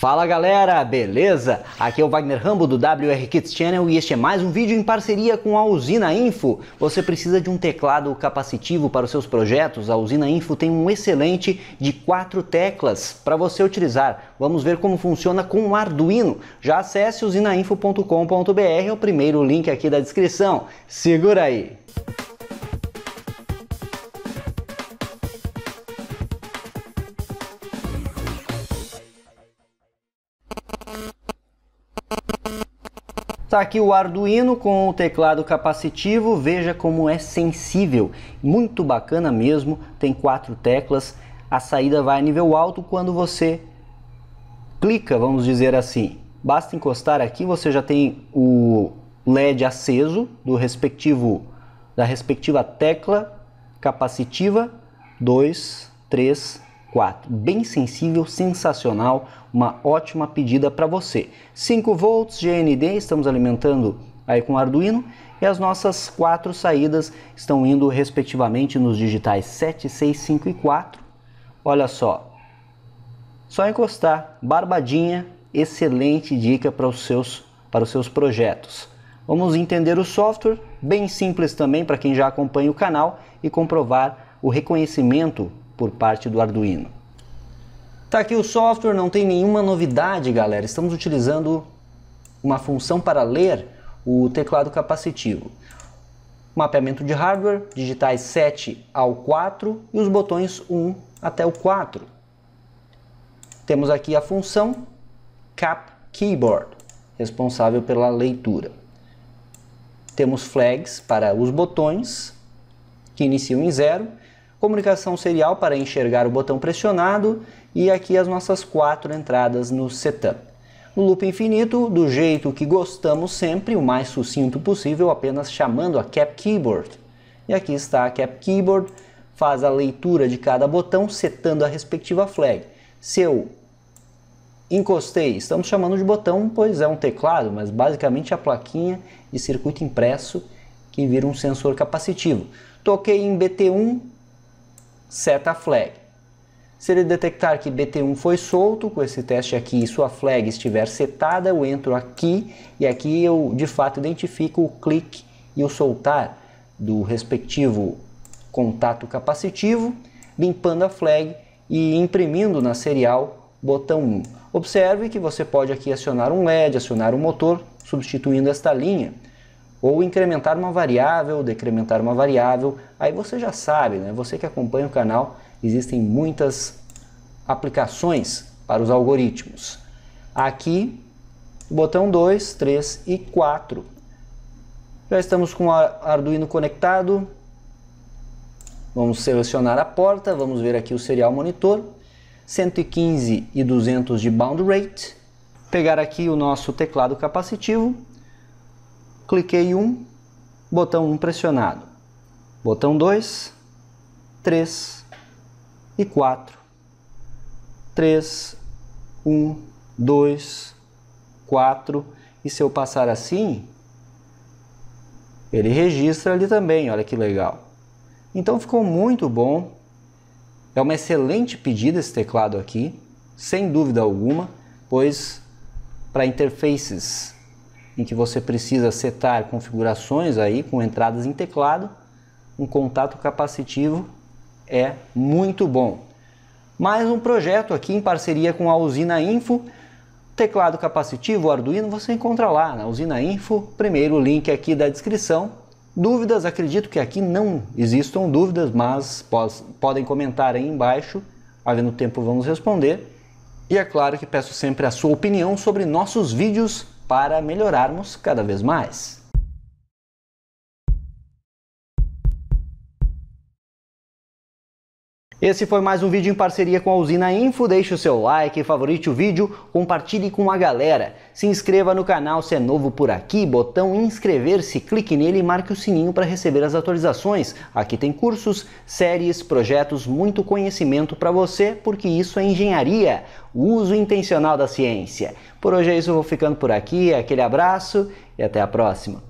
Fala galera, beleza? Aqui é o Wagner Rambo do WR Kids Channel e este é mais um vídeo em parceria com a Usina Info. Você precisa de um teclado capacitivo para os seus projetos? A Usina Info tem um excelente de quatro teclas para você utilizar. Vamos ver como funciona com o Arduino. Já acesse usinainfo.com.br, é o primeiro link aqui da descrição. Segura aí! Tá aqui o Arduino com o teclado capacitivo, veja como é sensível, muito bacana mesmo, tem quatro teclas, a saída vai a nível alto quando você clica, vamos dizer assim. Basta encostar aqui, você já tem o LED aceso do respectivo da respectiva tecla capacitiva 2, 3, 4. Bem sensível, sensacional, uma ótima pedida para você. 5 volts GND, estamos alimentando aí com Arduino e as nossas quatro saídas estão indo respectivamente nos digitais 7, 6, 5 e 4. Olha só, só encostar, barbadinha, excelente dica para os seus, para os seus projetos. Vamos entender o software, bem simples também para quem já acompanha o canal e comprovar o reconhecimento por parte do Arduino. Tá aqui o software, não tem nenhuma novidade, galera. Estamos utilizando uma função para ler o teclado capacitivo. Mapeamento de hardware, digitais 7 ao 4 e os botões 1 até o 4. Temos aqui a função cap keyboard, responsável pela leitura. Temos flags para os botões que iniciam em 0 comunicação serial para enxergar o botão pressionado e aqui as nossas quatro entradas no setup. No loop infinito, do jeito que gostamos sempre, o mais sucinto possível, apenas chamando a Cap Keyboard. E aqui está a Cap Keyboard, faz a leitura de cada botão, setando a respectiva flag. Se eu encostei, estamos chamando de botão, pois é um teclado, mas basicamente a plaquinha de circuito impresso que vira um sensor capacitivo. Toquei em BT1, seta a flag. Se ele detectar que BT1 foi solto com esse teste aqui e sua flag estiver setada, eu entro aqui e aqui eu de fato identifico o clique e o soltar do respectivo contato capacitivo, limpando a flag e imprimindo na serial botão 1. Observe que você pode aqui acionar um LED, acionar um motor, substituindo esta linha ou incrementar uma variável, decrementar uma variável, aí você já sabe, né? Você que acompanha o canal, existem muitas aplicações para os algoritmos. Aqui, botão 2, 3 e 4. Já estamos com o Arduino conectado. Vamos selecionar a porta, vamos ver aqui o serial monitor. 115 e 200 de bound rate. Pegar aqui o nosso teclado capacitivo cliquei 1, um, botão 1 um pressionado, botão 2, 3 e 4, 3, 1, 2, 4, e se eu passar assim, ele registra ali também, olha que legal. Então ficou muito bom, é uma excelente pedida esse teclado aqui, sem dúvida alguma, pois para interfaces em que você precisa setar configurações aí com entradas em teclado, um contato capacitivo é muito bom. Mais um projeto aqui em parceria com a Usina Info, teclado capacitivo Arduino você encontra lá na Usina Info, primeiro link aqui da descrição. Dúvidas, acredito que aqui não existam dúvidas, mas pos, podem comentar aí embaixo, havendo tempo vamos responder. E é claro que peço sempre a sua opinião sobre nossos vídeos para melhorarmos cada vez mais. Esse foi mais um vídeo em parceria com a Usina Info. Deixe o seu like, favorite o vídeo, compartilhe com a galera. Se inscreva no canal se é novo por aqui, botão inscrever-se, clique nele e marque o sininho para receber as atualizações. Aqui tem cursos, séries, projetos, muito conhecimento para você, porque isso é engenharia, o uso intencional da ciência. Por hoje é isso, eu vou ficando por aqui. Aquele abraço e até a próxima.